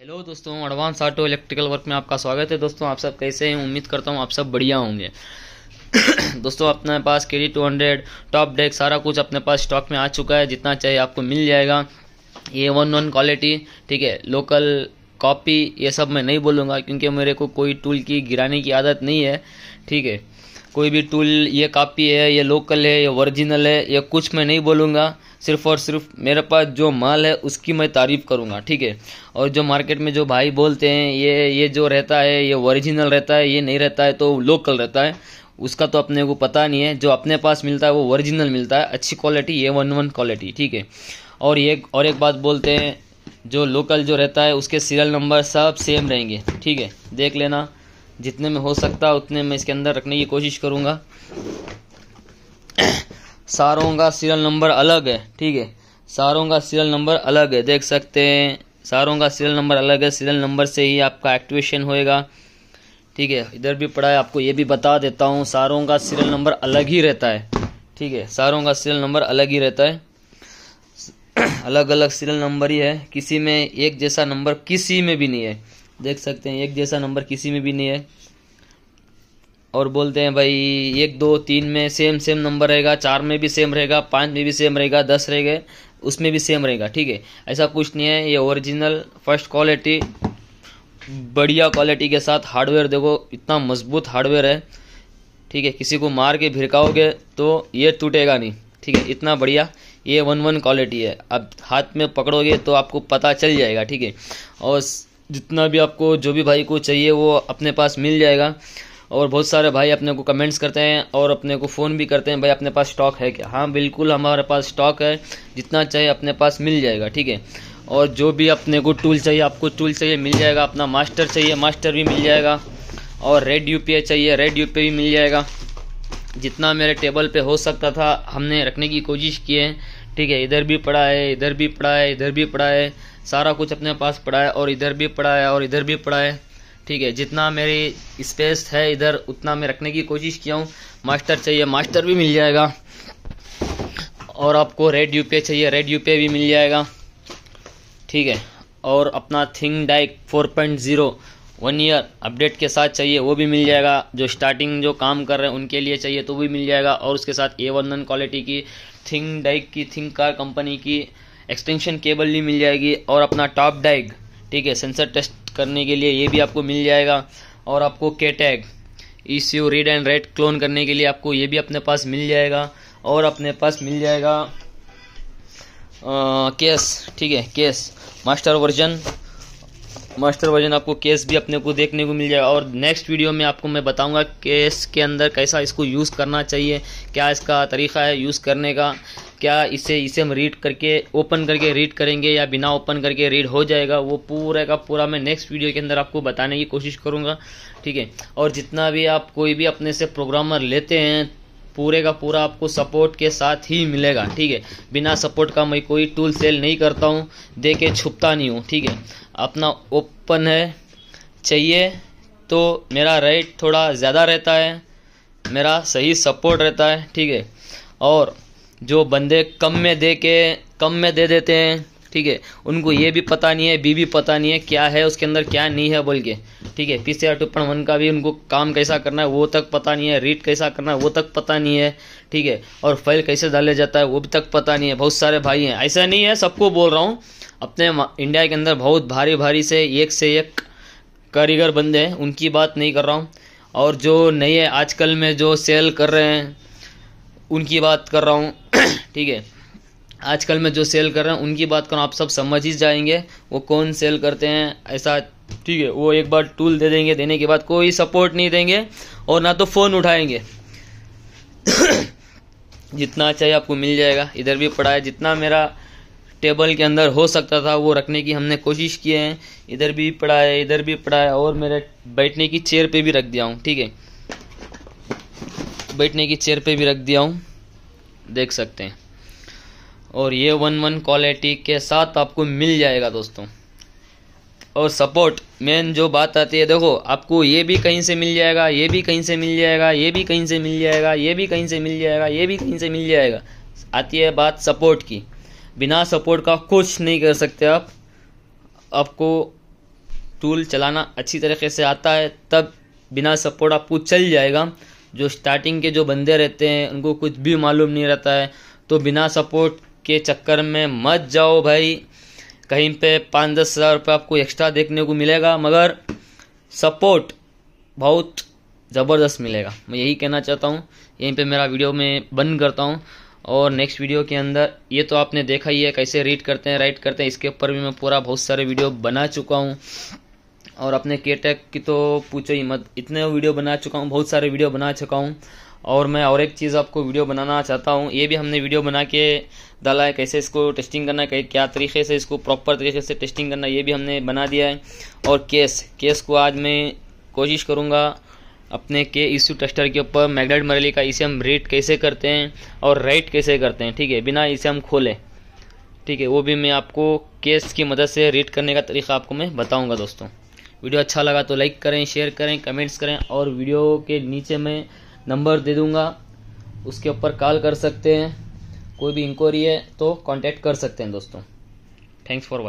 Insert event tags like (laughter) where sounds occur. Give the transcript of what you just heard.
hello दोस्तों advance auto electrical work में आपका स्वागत है दोस्तों आप सब कैसे हैं उम्मीद करता हूँ आप सब बढ़िया होंगे (coughs) दोस्तों अपने पास K D two hundred top deck सारा कुछ अपने पास स्टॉक में आ चुका है जितना चाहिए आपको मिल जाएगा ये वन वन क्वालिटी ठीक है लोकल कॉपी ये सब मैं नहीं बोलूँगा क्योंकि मेरे को कोई टूल की गिराने की आदत नहीं है ठीक है कोई भी टूल ये कापी है ये लोकल है या ओरिजिनल है ये कुछ मैं नहीं बोलूँगा सिर्फ और सिर्फ मेरे पास जो माल है उसकी मैं तारीफ़ करूँगा ठीक है और जो मार्केट में जो भाई बोलते हैं ये ये जो रहता है ये ओरिजिनल रहता है ये नहीं रहता है तो लोकल रहता है उसका तो अपने को पता नहीं है जो अपने पास मिलता है वो ओरिजिनल मिलता है अच्छी quality A one one quality ठीक है और ये और एक बात बोलते हैं जो लोकल जो रहता है उसके सीरियल नंबर सब सेम रहेंगे ठीक है देख लेना जितने में हो सकता उतने में इसके अंदर रखने की कोशिश करूंगा सारों का सीरियल नंबर अलग है ठीक है सारों का सीरियल नंबर अलग है देख सकते हैं सारों का सीरियल नंबर अलग है सीरियल नंबर से ही आपका एक्टिवेशन होएगा ठीक है इधर भी पढ़ा है आपको ये भी बता देता हूँ सारों का सीरियल नंबर अलग ही रहता है ठीक है सारों का सीरियल नंबर अलग ही रहता है अलग अलग सीरियल नंबर ही है किसी में एक जैसा नंबर किसी में भी नहीं है देख सकते हैं एक जैसा नंबर किसी में भी नहीं है और बोलते हैं भाई एक दो तीन में सेम सेम नंबर रहेगा चार में भी सेम रहेगा पाँच में भी सेम रहेगा दस रहेगा उसमें भी सेम रहेगा ठीक है ऐसा कुछ नहीं है ये ओरिजिनल फर्स्ट क्वालिटी बढ़िया क्वालिटी के साथ हार्डवेयर देखो इतना मजबूत हार्डवेयर है ठीक है किसी को मार के भिरकाओगे तो ये टूटेगा नहीं ठीक है इतना बढ़िया ये वन वन क्वालिटी है अब हाथ में पकड़ोगे तो आपको पता चल जाएगा ठीक है और जितना भी आपको जो भी भाई को चाहिए वो अपने पास मिल जाएगा और बहुत सारे भाई अपने को कमेंट्स करते हैं और अपने को फ़ोन भी करते हैं भाई अपने पास स्टॉक है क्या हाँ बिल्कुल हमारे पास स्टॉक है जितना चाहिए अपने पास मिल जाएगा ठीक है और जो भी अपने को टूल चाहिए आपको टूल चाहिए मिल जाएगा अपना मास्टर चाहिए मास्टर भी मिल जाएगा और रेड यू चाहिए रेड यू भी मिल जाएगा जितना मेरे टेबल पर हो सकता था हमने रखने की कोशिश की है ठीक है इधर भी पड़ा है इधर भी पड़ा है इधर भी पड़ा है सारा कुछ अपने पास पड़ा है और इधर भी पड़ा है और इधर भी पड़ा है ठीक है जितना मेरी स्पेस है इधर उतना मैं रखने की कोशिश किया हूँ मास्टर चाहिए मास्टर भी मिल जाएगा और आपको रेड यू पे चाहिए रेड यू पे भी मिल जाएगा ठीक है और अपना ThinkDiag 4.0 one year update के साथ चाहिए वो भी मिल जाएगा जो स्टार्टिंग जो काम कर रहे हैं उनके लिए चाहिए तो भी मिल जाएगा और उसके साथ ए वन क्वालिटी की थिंग डाइक की थिंग कार कंपनी की एक्सटेंशन केबल भी मिल जाएगी और अपना टॉप डैग ठीक है सेंसर टेस्ट करने के लिए ये भी आपको मिल जाएगा और आपको K tag E C U read and read clone करने के लिए आपको ये भी अपने पास मिल जाएगा और अपने पास मिल जाएगा केस ठीक है KESS master version master version आपको केस भी अपने को देखने को मिल जाएगा और नेक्स्ट वीडियो में आपको मैं बताऊंगा केस के अंदर कैसा इसको यूज़ करना चाहिए क्या इसका तरीका है यूज़ करने का क्या इसे इसे हम रीड करके ओपन करके रीड करेंगे या बिना ओपन करके रीड हो जाएगा वो पूरा का पूरा मैं नेक्स्ट वीडियो के अंदर आपको बताने की कोशिश करूँगा ठीक है और जितना भी आप कोई भी अपने से प्रोग्रामर लेते हैं पूरे का पूरा आपको सपोर्ट के साथ ही मिलेगा ठीक है बिना सपोर्ट का मैं कोई टूल सेल नहीं करता हूँ दे के छुपता नहीं हूँ ठीक है अपना ओपन है चाहिए तो मेरा रेट थोड़ा ज़्यादा रहता है मेरा सही सपोर्ट रहता है ठीक है और जो बंदे कम में दे के कम में दे देते हैं ठीक है उनको ये भी पता नहीं है बी भी पता नहीं है क्या है उसके अंदर क्या नहीं है बोल के ठीक है P C R two point one का भी उनको काम कैसा करना है वो तक पता नहीं है रीड कैसा करना है वो तक पता नहीं है ठीक है और फाइल कैसे डाले जाता है वो भी तक पता नहीं है बहुत सारे भाई हैं ऐसा नहीं है सबको बोल रहा हूँ अपने इंडिया के अंदर बहुत भारी भारी से एक से एक कारीगर बंदे हैं उनकी बात नहीं कर रहा हूँ और जो है आजकल में जो सेल कर रहे हैं उनकी बात कर रहा हूँ (clears throat) ठीक है आजकल में जो सेल कर रहे हैं उनकी बात कर रहा हूँ आप सब समझ ही जाएंगे वो कौन सेल करते हैं ऐसा ठीक है वो एक बार टूल दे देंगे देने के बाद कोई सपोर्ट नहीं देंगे और ना तो फ़ोन उठाएंगे (coughs) जितना चाहिए आपको मिल जाएगा इधर भी पड़ा है जितना मेरा टेबल के अंदर हो सकता था वो रखने की हमने कोशिश किए हैं इधर भी पड़ा है इधर भी पड़ा है और मेरे बैठने की चेयर पे भी रख दिया हूँ ठीक है बैठने की चेयर पे भी रख दिया हूँ देख सकते हैं और ये वन वन क्वालिटी के साथ आपको मिल जाएगा दोस्तों और सपोर्ट मेन जो बात आती है देखो आपको ये भी कहीं से मिल जाएगा ये भी कहीं से मिल जाएगा ये भी कहीं से मिल जाएगा ये भी कहीं से मिल जाएगा ये भी कहीं से मिल जाएगा आती है बात सपोर्ट की बिना सपोर्ट का कुछ नहीं कर सकते आप आपको टूल चलाना अच्छी तरीके से आता है तब बिना सपोर्ट आपको चल जाएगा जो स्टार्टिंग के जो बंदे रहते हैं उनको कुछ भी मालूम नहीं रहता है तो बिना सपोर्ट के चक्कर में मत जाओ भाई कहीं पे पाँच दस हज़ार रुपये आपको एक्स्ट्रा देखने को मिलेगा मगर सपोर्ट बहुत ज़बरदस्त मिलेगा मैं यही कहना चाहता हूँ यहीं पे मेरा वीडियो में बंद करता हूँ और नेक्स्ट वीडियो के अंदर ये तो आपने देखा ही है कैसे रीड करते हैं राइट करते हैं इसके ऊपर भी मैं पूरा बहुत सारे वीडियो बना चुका हूँ और अपने के की तो पूछो ही मत इतने वीडियो बना चुका हूँ बहुत सारे वीडियो बना चुका हूँ और मैं और एक चीज़ आपको वीडियो बनाना चाहता हूँ ये भी हमने वीडियो बना के डाला है कैसे इसको टेस्टिंग करना है क्या तरीके से इसको प्रॉपर तरीके से टेस्टिंग करना ये भी हमने बना दिया है और केस केस को आज मैं कोशिश करूँगा अपने के इश्यू टेस्टर के ऊपर मैगनेट मरेली का इसे हम रीड कैसे करते हैं और राइट कैसे करते हैं ठीक है बिना इसे हम खोलें ठीक है वो भी मैं आपको केस की मदद से रीड करने का तरीका आपको मैं बताऊंगा दोस्तों वीडियो अच्छा लगा तो लाइक करें शेयर करें कमेंट्स करें और वीडियो के नीचे में नंबर दे दूंगा उसके ऊपर कॉल कर सकते हैं कोई भी इंक्वायरी है तो कांटेक्ट कर सकते हैं दोस्तों थैंक्स फॉर वॉचिंग